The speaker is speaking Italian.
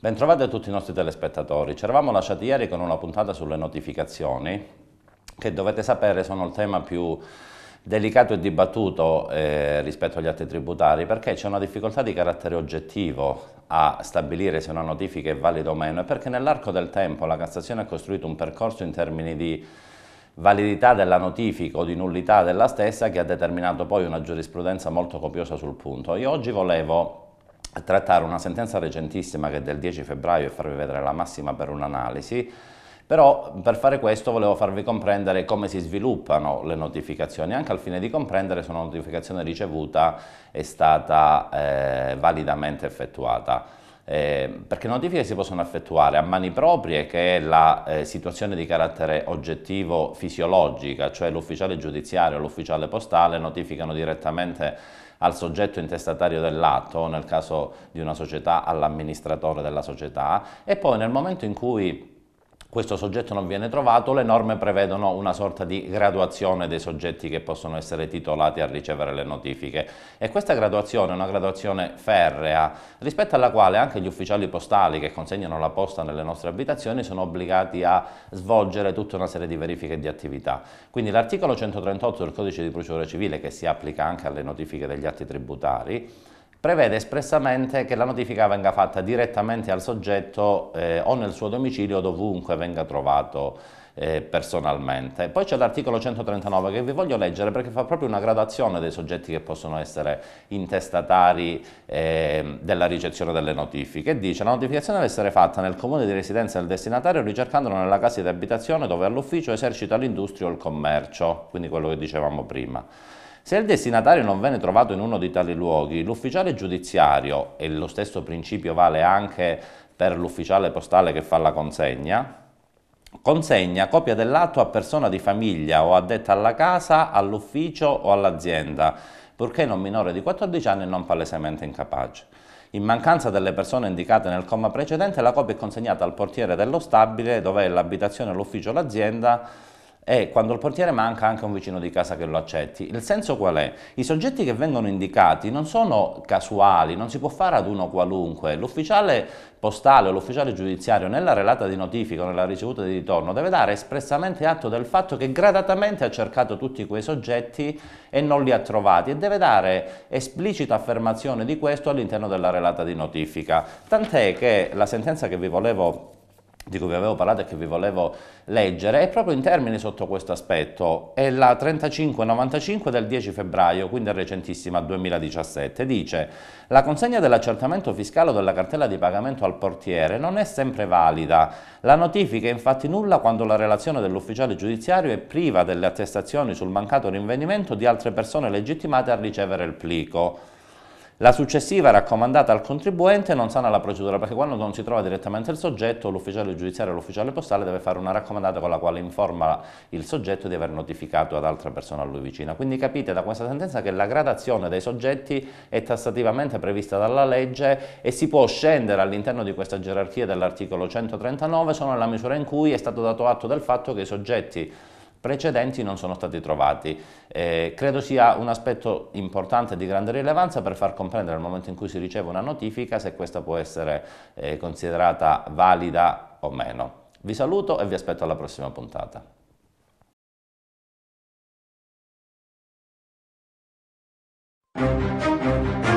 Bentrovati a tutti i nostri telespettatori. Ci eravamo lasciati ieri con una puntata sulle notificazioni, che dovete sapere sono il tema più delicato e dibattuto eh, rispetto agli atti tributari, perché c'è una difficoltà di carattere oggettivo a stabilire se una notifica è valida o meno, e perché nell'arco del tempo la Cassazione ha costruito un percorso in termini di validità della notifica o di nullità della stessa che ha determinato poi una giurisprudenza molto copiosa sul punto. Io oggi volevo trattare una sentenza recentissima che è del 10 febbraio e farvi vedere la massima per un'analisi, però per fare questo volevo farvi comprendere come si sviluppano le notificazioni, anche al fine di comprendere se una notificazione ricevuta è stata eh, validamente effettuata eh, perché notifiche si possono effettuare a mani proprie, che è la eh, situazione di carattere oggettivo fisiologica, cioè l'ufficiale giudiziario l'ufficiale postale notificano direttamente al soggetto intestatario dell'atto, nel caso di una società all'amministratore della società, e poi nel momento in cui questo soggetto non viene trovato, le norme prevedono una sorta di graduazione dei soggetti che possono essere titolati a ricevere le notifiche e questa graduazione è una graduazione ferrea rispetto alla quale anche gli ufficiali postali che consegnano la posta nelle nostre abitazioni sono obbligati a svolgere tutta una serie di verifiche e di attività. Quindi l'articolo 138 del codice di procedura civile che si applica anche alle notifiche degli atti tributari prevede espressamente che la notifica venga fatta direttamente al soggetto eh, o nel suo domicilio dovunque venga trovato eh, personalmente. Poi c'è l'articolo 139 che vi voglio leggere perché fa proprio una gradazione dei soggetti che possono essere intestatari eh, della ricezione delle notifiche dice la notificazione deve essere fatta nel comune di residenza del destinatario ricercandolo nella casa di abitazione dove all'ufficio esercita l'industria o il commercio, quindi quello che dicevamo prima. Se il destinatario non viene trovato in uno di tali luoghi, l'ufficiale giudiziario, e lo stesso principio vale anche per l'ufficiale postale che fa la consegna, consegna copia dell'atto a persona di famiglia o addetta alla casa, all'ufficio o all'azienda, purché non minore di 14 anni e non palesemente incapace. In mancanza delle persone indicate nel comma precedente, la copia è consegnata al portiere dello stabile, dove è l'abitazione, l'ufficio o l'azienda, e quando il portiere manca anche un vicino di casa che lo accetti. Il senso qual è? I soggetti che vengono indicati non sono casuali, non si può fare ad uno qualunque. L'ufficiale postale o l'ufficiale giudiziario nella relata di notifica o nella ricevuta di ritorno deve dare espressamente atto del fatto che gradatamente ha cercato tutti quei soggetti e non li ha trovati e deve dare esplicita affermazione di questo all'interno della relata di notifica. Tant'è che la sentenza che vi volevo di cui vi avevo parlato e che vi volevo leggere, è proprio in termini sotto questo aspetto, è la 3595 del 10 febbraio, quindi è recentissima 2017, dice la consegna dell'accertamento fiscale o della cartella di pagamento al portiere non è sempre valida, la notifica è infatti nulla quando la relazione dell'ufficiale giudiziario è priva delle attestazioni sul mancato rinvenimento di altre persone legittimate a ricevere il plico. La successiva raccomandata al contribuente non sana la procedura perché quando non si trova direttamente il soggetto, l'ufficiale giudiziario o l'ufficiale postale deve fare una raccomandata con la quale informa il soggetto di aver notificato ad altra persona a lui vicina. Quindi capite da questa sentenza che la gradazione dei soggetti è tassativamente prevista dalla legge e si può scendere all'interno di questa gerarchia dell'articolo 139 solo nella misura in cui è stato dato atto del fatto che i soggetti precedenti non sono stati trovati. Eh, credo sia un aspetto importante di grande rilevanza per far comprendere al momento in cui si riceve una notifica se questa può essere eh, considerata valida o meno. Vi saluto e vi aspetto alla prossima puntata. Thank you.